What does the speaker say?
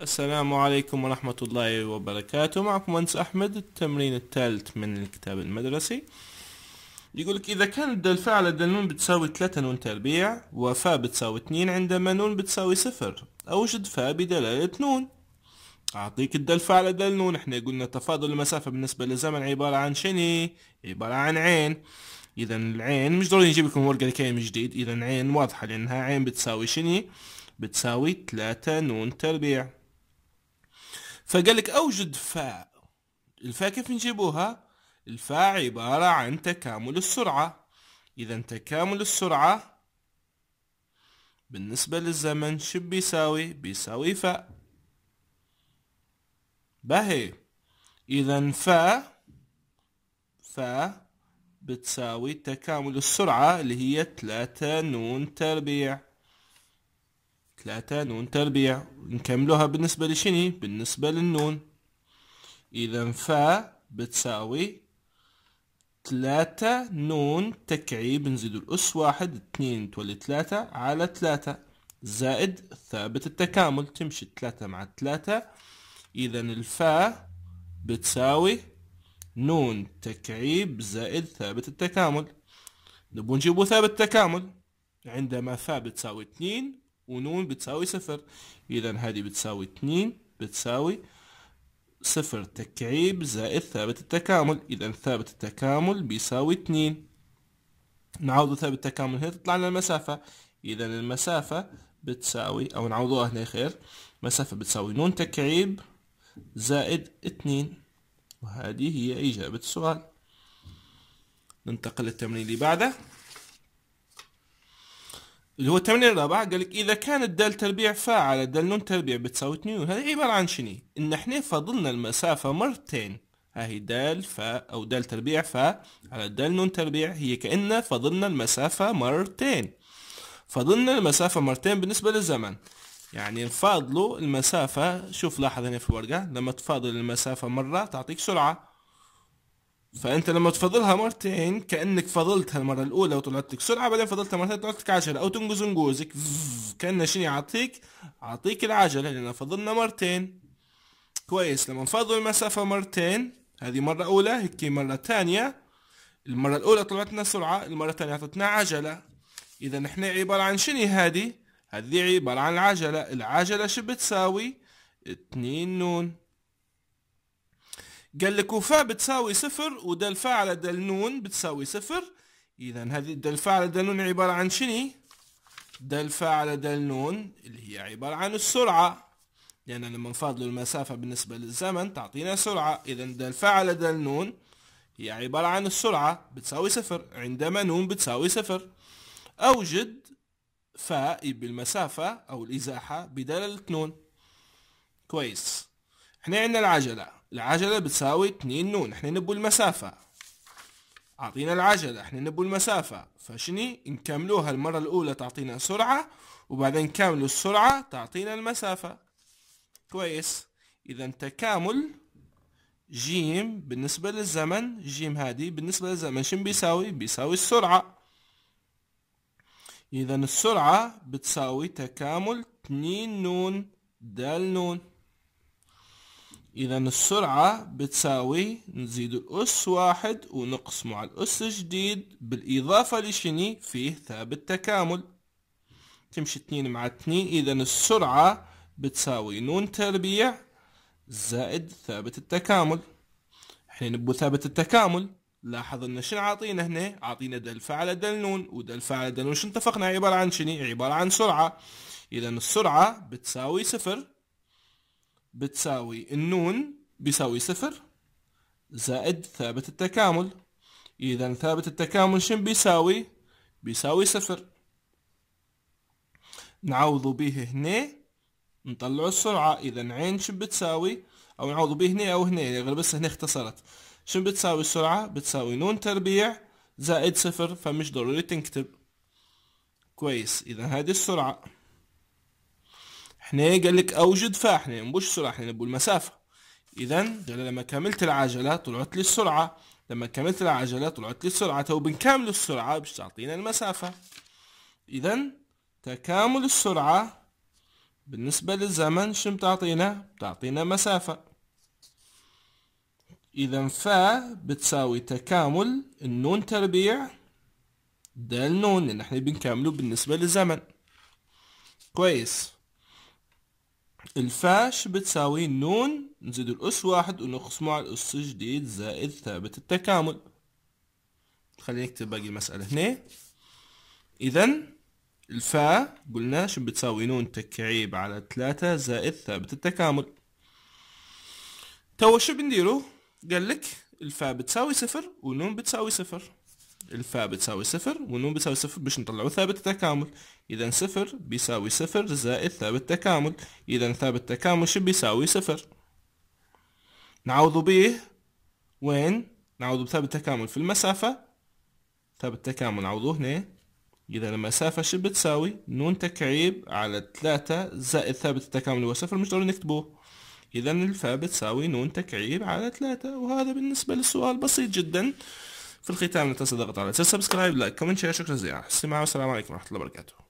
السلام عليكم ورحمة الله وبركاته معكم مهندس أحمد التمرين الثالث من الكتاب المدرسي يقولك إذا كان الدال الفاعلة دال بتساوي ثلاثة نون تربيع وفا بتساوي اثنين عندما نون بتساوي صفر أوجد فا بدلالة نون أعطيك الدال الفاعلة دال نون احنا قلنا تفاضل المسافة بالنسبة للزمن عبارة عن شني عبارة عن عين إذا العين مش ضروري نجيب لكم ورقة لكي من جديد إذا عين واضحة لأنها عين بتساوي شني بتساوي ثلاثة نون تربيع فقال لك اوجد فاء الفاء كيف نجيبوها الفاء عبارة عن تكامل السرعة اذا تكامل السرعة بالنسبة للزمن شو بيساوي بيساوي فاء باهي اذا فاء فاء بتساوي تكامل السرعة اللي هي 3 نون تربيع ثلاثة نون تربيع نكملوها بالنسبة لشني بالنسبة للنون إذا فا بتساوي ثلاثة نون تكعيب نزيدوا الأس واحد اثنين تولي ثلاثة على ثلاثة زائد ثابت التكامل تمشي ثلاثة مع ثلاثة إذا الفا بتساوي نون تكعيب زائد ثابت التكامل نبغى نجيبو ثابت التكامل عندما فا بتساوي اثنين ونون بتساوي صفر إذا هذه بتساوي اتنين بتساوي صفر تكعيب زائد ثابت التكامل إذا ثابت التكامل بيساوي اتنين نعوض ثابت التكامل هنا تطلع لنا المسافة إذا المسافة بتساوي أو نعوضوها هنا خير مسافة بتساوي نون تكعيب زائد اتنين وهذه هي إجابة السؤال ننتقل للتمرين اللي بعده اللي هو التمرين الرابع قال لك اذا كانت دال تربيع فاعله دال نون تربيع بتساوي تنين هذا عباره عن شني ان احنا فاضلنا المسافه مرتين هاي دال فا او دال تربيع فا على دال نون تربيع هي كأن فاضلنا المسافة مرتين فاضلنا المسافة مرتين بالنسبة للزمن يعني نفاضلوا المسافة شوف لاحظ هنا في الورقة لما تفاضل المسافة مرة تعطيك سرعة فانت لما تفضلها مرتين كانك فضلتها المره الاولى وطلعت لك سرعه بعدين فضلتها مرتين طلعت لك عجله او تنقز نقوزك كانه شنو يعطيك اعطيك العجله لان فضلنا مرتين كويس لما نفضل المسافه مرتين هذه مره اولى هيك مره ثانيه المره الاولى طلعتنا سرعه المره الثانيه اعطتنا عجله اذا نحن عباره عن شنو هذه هذه عباره عن العجله العجله شو بتساوي 2 نون قال لك وفاء بتساوي صفر ودلفا على دل نون بتساوي صفر اذا هذه دلفا على دل نون عبارة عن شني دلفا على دل نون اللي هي عبارة عن السرعة لأن لما نفاضلوا المسافة بالنسبة للزمن تعطينا سرعة إذا دلفا على دل نون هي عبارة عن السرعة بتساوي صفر عندما نون بتساوي صفر أوجد فاء بالمسافة أو الإزاحة بدلالة نون كويس احنا عندنا العجلة العجلة بتساوي 2 نون احنا نبو المسافة اعطينا العجلة احنا نبو المسافة فشني نكملوها المرة الاولى تعطينا سرعة وبعدين نكملوا السرعة تعطينا المسافة كويس اذا تكامل جيم بالنسبة للزمن جيم هادي بالنسبة للزمن شن بيساوي بيساوي السرعة اذا السرعة بتساوي تكامل 2 نون دال نون إذا السرعة بتساوي نزيد الأس واحد ونقسمه على الأس جديد بالإضافة لشني فيه ثابت تكامل تمشي اتنين مع اتنين إذا السرعة بتساوي نون تربيع زائد ثابت التكامل احنا نبو ثابت التكامل لاحظ ان شنو عاطينا هنا عاطينا دلفة على دل نون ودلفة على دل نون شنو اتفقنا عبارة عن شني عبارة عن سرعة اذا السرعة بتساوي صفر بتساوي النون بيساوي صفر زائد ثابت التكامل إذا ثابت التكامل شن بيساوي بيساوي صفر نعوض به هنا نطلع السرعة إذا عين شن بتساوي أو نعوض به هنا أو هنا يعني بس هنا اختصرت شن بتساوي السرعة بتساوي نون تربيع زائد صفر فمش ضروري تنكتب كويس إذا هذه السرعة احنا قال لك اوجد فاحنا مش سرعه احنا نبو المسافه اذا لما كملت العجله طلعت لي السرعه لما كملت العجله طلعت لي السرعه تو بنكمل السرعه باش تعطينا المسافه اذا تكامل السرعه بالنسبه للزمن شو بتعطينا بتعطينا مسافه اذا فا بتساوي تكامل النون تربيع دال نون لان احنا بنكامله بالنسبه للزمن كويس الفاش بتساوي النون نزيد الأس واحد ونقص مع الأس جديد زائد ثابت التكامل خلينا نكتب باقي المسألة هنا إذا الفا قلنا شو بتساوي نون تكعيب على ثلاثة زائد ثابت التكامل تو شو بنديرو قال لك الفا بتساوي صفر ونون بتساوي صفر الفاء بتساوي صفر والنون بتساوي صفر باش نطلعو ثابت التكامل اذا صفر بيساوي صفر زائد ثابت تكامل اذا ثابت التكامل شو بيساوي صفر نعوضو به وين نعوضو بثابت التكامل في المسافة ثابت التكامل نعوضوه هنا إذا المسافة شو بتساوي؟ نون تكعيب على ثلاثة زائد ثابت التكامل هو صفر مش ضروري نكتبوه إذا الفا بتساوي نون تكعيب على ثلاثة وهذا بالنسبة للسؤال بسيط جدا في الختام لا تنسى الضغط على سبسكرايب لايك كومنت شير شكرا جزيلا حسي والسلام عليكم ورحمه الله وبركاته